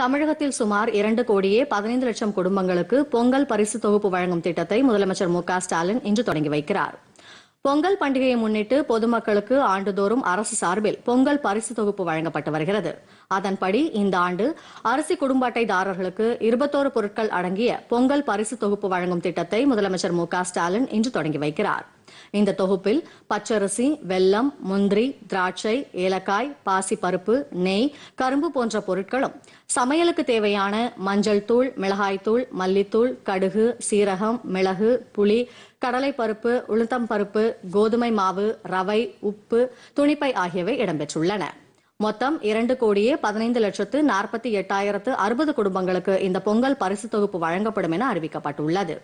தமிழகத்தில் சுமார் இரண்டு கோடியே பதினைந்து லட்சம் குடும்பங்களுக்கு பொங்கல் பரிசு தொகுப்பு வழங்கும் திட்டத்தை முதலமைச்சர் மு ஸ்டாலின் இன்று தொடங்கி வைக்கிறார் பொங்கல் பண்டிகையை முன்னிட்டு பொதுமக்களுக்கு ஆண்டுதோறும் அரசு சார்பில் பொங்கல் பரிசு தொகுப்பு வழங்கப்பட்டு வருகிறது அதன்படி இந்த ஆண்டு அரிசி குடும்ப அட்டைதாரர்களுக்கு இருபத்தோரு பொருட்கள் அடங்கிய பொங்கல் பரிசு தொகுப்பு வழங்கும் திட்டத்தை முதலமைச்சர் மு ஸ்டாலின் இன்று தொடங்கி வைக்கிறார் இந்த தொகுப்பில் பச்சரிசி வெல்லம் முந்திரி திராட்சை ஏலக்காய் பாசிப்பருப்பு நெய் கரும்பு போன்ற பொருட்களும் சமையலுக்கு தேவையான மஞ்சள் தூள் மிளகாய்த்தூள் மல்லித்தூள் கடுகு சீரகம் மிளகு புளி கடலைப்பருப்பு பருப்பு கோதுமை மாவு ரவை உப்பு துணிப்பை ஆகியவை இடம்பெற்றுள்ளன மொத்தம் இரண்டு கோடியே பதினைந்து லட்சத்து நாற்பத்தி எட்டாயிரத்து அறுபது குடும்பங்களுக்கு இந்த பொங்கல் பரிசு தொகுப்பு வழங்கப்படும் என அறிவிக்கப்பட்டுள்ளது